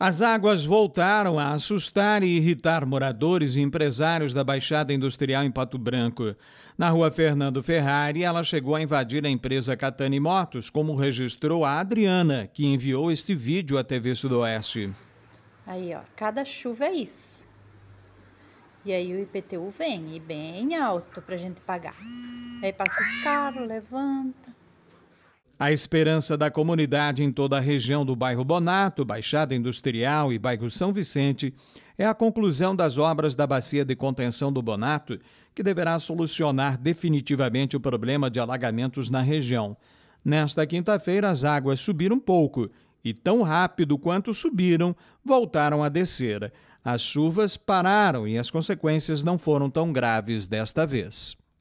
As águas voltaram a assustar e irritar moradores e empresários da Baixada Industrial em Pato Branco. Na rua Fernando Ferrari, ela chegou a invadir a empresa Catani Motos, como registrou a Adriana, que enviou este vídeo à TV Sudoeste. Aí, ó, cada chuva é isso. E aí o IPTU vem, e bem alto para a gente pagar. Aí passa os carros, levanta. A esperança da comunidade em toda a região do bairro Bonato, Baixada Industrial e bairro São Vicente é a conclusão das obras da bacia de contenção do Bonato, que deverá solucionar definitivamente o problema de alagamentos na região. Nesta quinta-feira, as águas subiram um pouco e, tão rápido quanto subiram, voltaram a descer. As chuvas pararam e as consequências não foram tão graves desta vez.